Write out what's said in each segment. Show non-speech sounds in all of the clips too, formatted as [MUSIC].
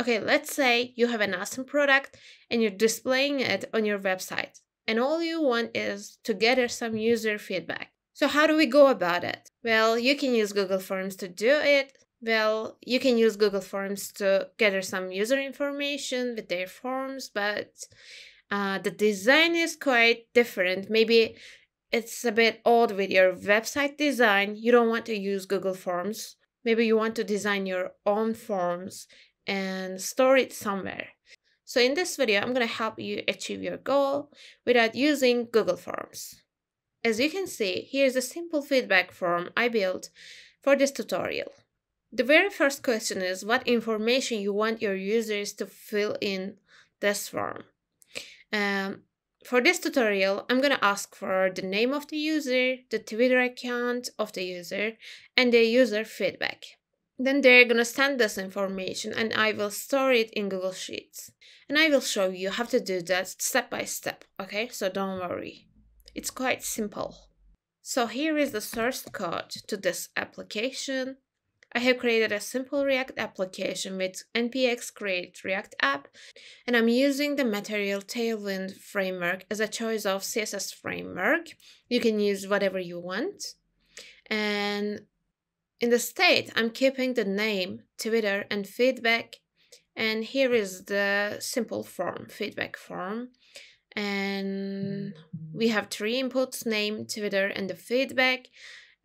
Okay, let's say you have an awesome product and you're displaying it on your website, and all you want is to gather some user feedback. So, how do we go about it? Well, you can use Google Forms to do it. Well, you can use Google Forms to gather some user information with their forms, but uh, the design is quite different. Maybe it's a bit odd with your website design. You don't want to use Google Forms. Maybe you want to design your own forms and store it somewhere. So in this video, I'm going to help you achieve your goal without using Google Forms. As you can see, here's a simple feedback form I built for this tutorial. The very first question is what information you want your users to fill in this form. Um, for this tutorial, I'm going to ask for the name of the user, the Twitter account of the user, and the user feedback. Then they're gonna send this information and I will store it in Google Sheets. And I will show you how to do that step by step, okay? So don't worry. It's quite simple. So here is the source code to this application. I have created a simple React application with npx create React app, and I'm using the Material Tailwind framework as a choice of CSS framework. You can use whatever you want. And in the state, I'm keeping the name, Twitter, and feedback. And here is the simple form, feedback form. And we have three inputs, name, Twitter, and the feedback.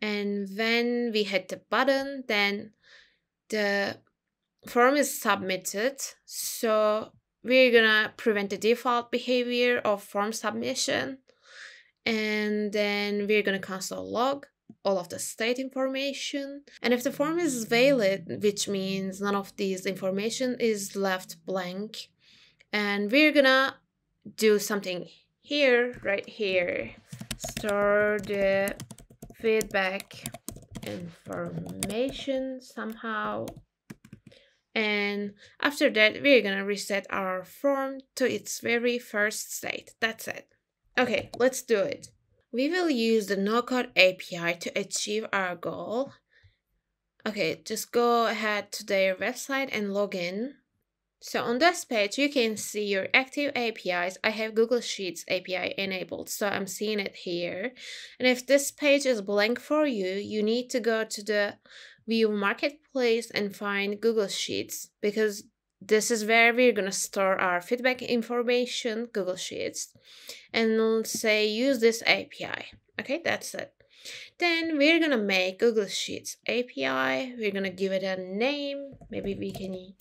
And when we hit the button, then the form is submitted. So we're gonna prevent the default behavior of form submission. And then we're gonna cancel log all of the state information. And if the form is valid, which means none of these information is left blank, and we're gonna do something here, right here, store the feedback information somehow. And after that, we're gonna reset our form to its very first state. That's it. Okay, let's do it. We will use the no-code API to achieve our goal. Okay, just go ahead to their website and log in. So on this page, you can see your active APIs. I have Google Sheets API enabled, so I'm seeing it here. And if this page is blank for you, you need to go to the View Marketplace and find Google Sheets because this is where we're going to store our feedback information, Google Sheets, and say use this API. Okay, that's it. Then we're going to make Google Sheets API. We're going to give it a name. Maybe we can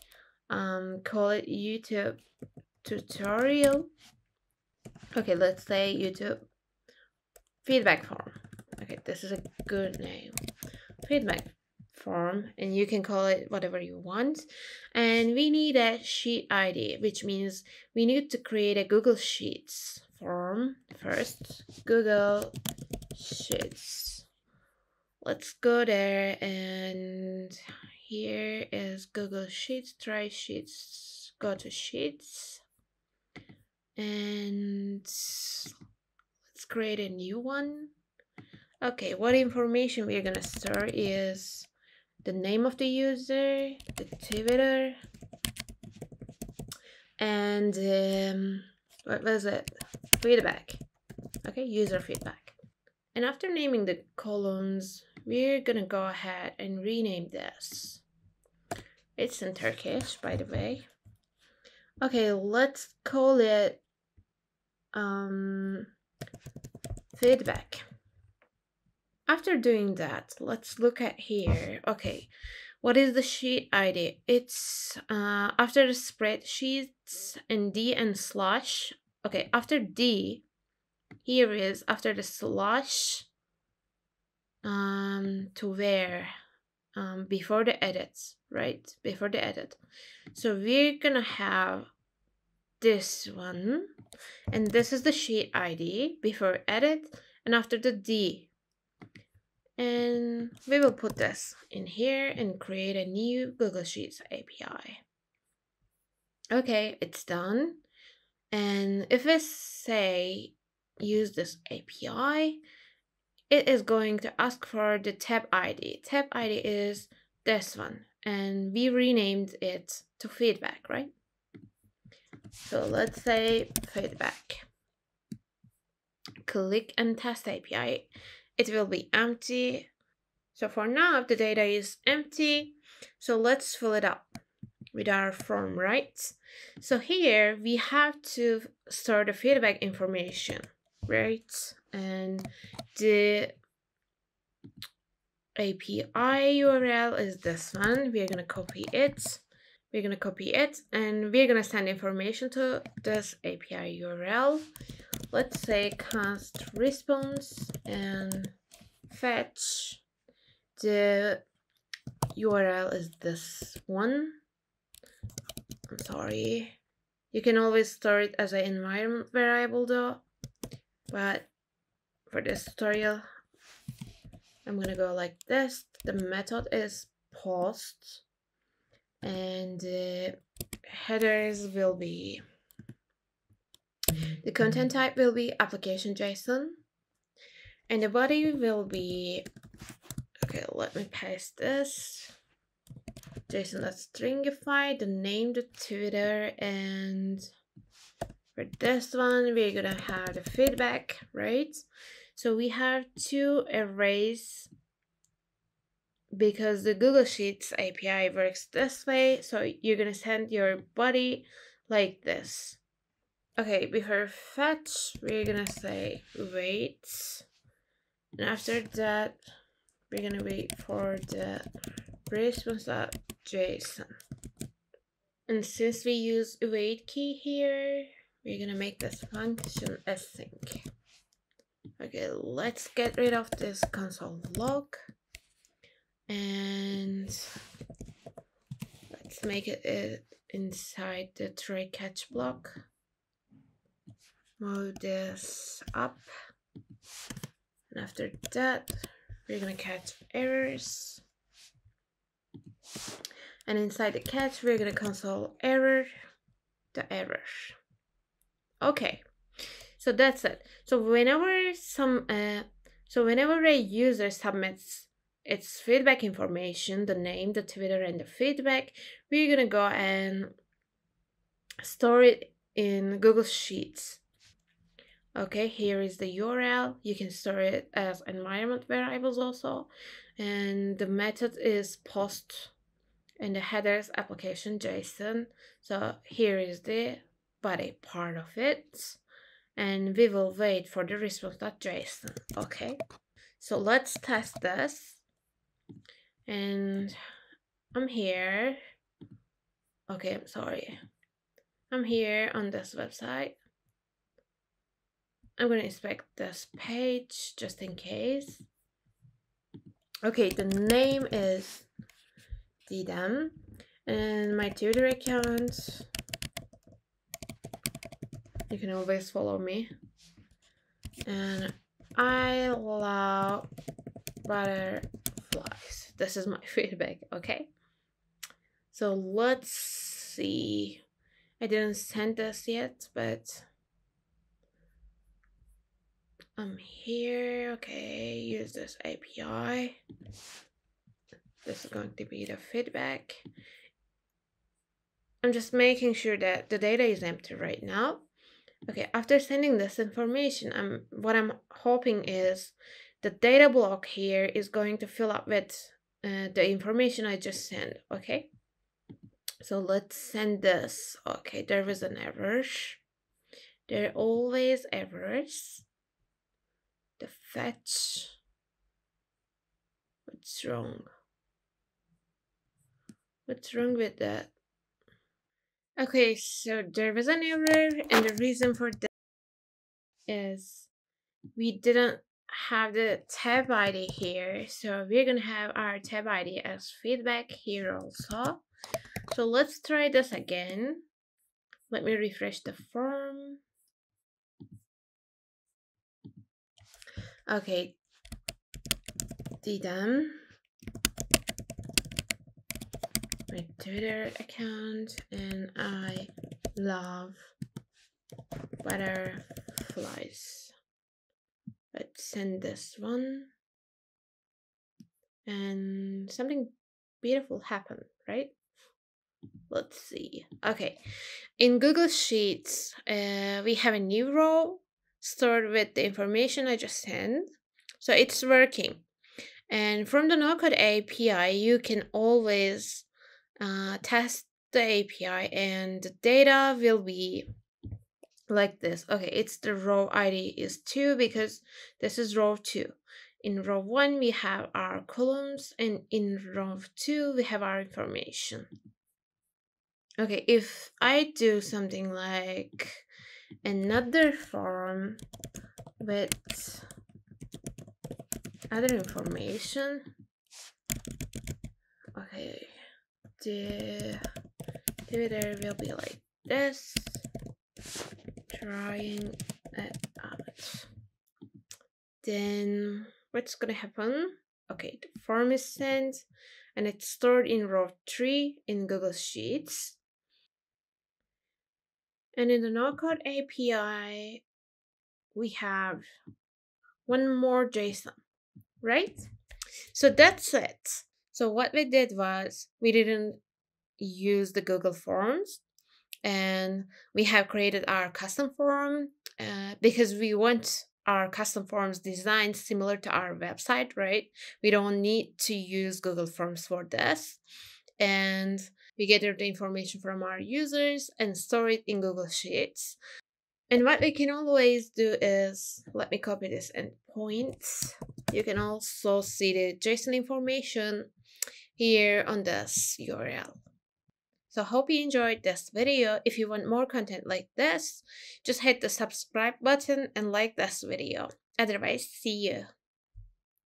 um, call it YouTube tutorial. Okay, let's say YouTube feedback form. Okay, this is a good name. Feedback form and you can call it whatever you want and we need a sheet id which means we need to create a google sheets form first google sheets let's go there and here is google sheets try sheets go to sheets and let's create a new one okay what information we're gonna store is the name of the user, the Twitter, and um, what was it? Feedback. Okay, user feedback. And after naming the columns, we're gonna go ahead and rename this. It's in Turkish, by the way. Okay, let's call it um, feedback after doing that, let's look at here. Okay, what is the sheet ID? It's uh, after the spreadsheets and D and slash. Okay, after D, here is after the slash um, to where um, before the edits, right? Before the edit. So we're gonna have this one, and this is the sheet ID before edit, and after the D, and we will put this in here and create a new Google Sheets API. Okay, it's done. And if we say use this API, it is going to ask for the tab ID. Tab ID is this one and we renamed it to feedback, right? So let's say feedback. Click and test API it will be empty. So for now, the data is empty. So let's fill it up with our form, right? So here we have to store the feedback information, right? And the API URL is this one. We're gonna copy it. We're gonna copy it and we're gonna send information to this API URL let's say cast response and fetch the URL is this one I'm sorry you can always store it as an environment variable though but for this tutorial I'm gonna go like this the method is post and the uh, headers will be the content type will be application JSON and the body will be, okay, let me paste this. JSON Let's stringify, the name, the Twitter, and for this one, we're gonna have the feedback, right? So we have two arrays because the Google Sheets API works this way. So you're gonna send your body like this. Okay, before fetch, we're gonna say wait. And after that, we're gonna wait for the response.json. And since we use wait key here, we're gonna make this function async. Okay, let's get rid of this console log. And let's make it uh, inside the try catch block move this up and after that we're gonna catch errors and inside the catch we're gonna console error the errors. okay so that's it so whenever some uh, so whenever a user submits its feedback information the name the twitter and the feedback we're gonna go and store it in google sheets okay here is the url you can store it as environment variables also and the method is post and the headers application json so here is the body part of it and we will wait for the response.json okay so let's test this and i'm here okay i'm sorry i'm here on this website I'm going to inspect this page just in case. Okay, the name is ddem and my Twitter account. You can always follow me. And I love butterflies. This is my [LAUGHS] feedback, okay? So let's see. I didn't send this yet, but I'm here. Okay, use this API. This is going to be the feedback. I'm just making sure that the data is empty right now. Okay, after sending this information, I'm what I'm hoping is the data block here is going to fill up with uh, the information I just sent, okay? So let's send this. Okay, there was an error. There are always errors. That's What's wrong? What's wrong with that? Okay, so there was an error and the reason for that is we didn't have the tab ID here. So we're gonna have our tab ID as feedback here also. So let's try this again. Let me refresh the form. Okay. Didam. My Twitter account and I love butterflies. Let's send this one. And something beautiful happened, right? Let's see. Okay, in Google Sheets, uh, we have a new role stored with the information I just sent. So it's working. And from the no-code API, you can always uh, test the API and the data will be like this. Okay, it's the row ID is 2 because this is row 2. In row 1, we have our columns and in row 2, we have our information. Okay, if I do something like another form with other information okay the divider will be like this trying it out then what's gonna happen okay the form is sent and it's stored in row 3 in google sheets and in the knockout API, we have one more JSON, right? So that's it. So what we did was we didn't use the Google Forms and we have created our custom form uh, because we want our custom forms designed similar to our website, right? We don't need to use Google Forms for this. And we gather the information from our users and store it in Google Sheets. And what we can always do is, let me copy this endpoint. You can also see the JSON information here on this URL. So hope you enjoyed this video. If you want more content like this, just hit the subscribe button and like this video. Otherwise, see you.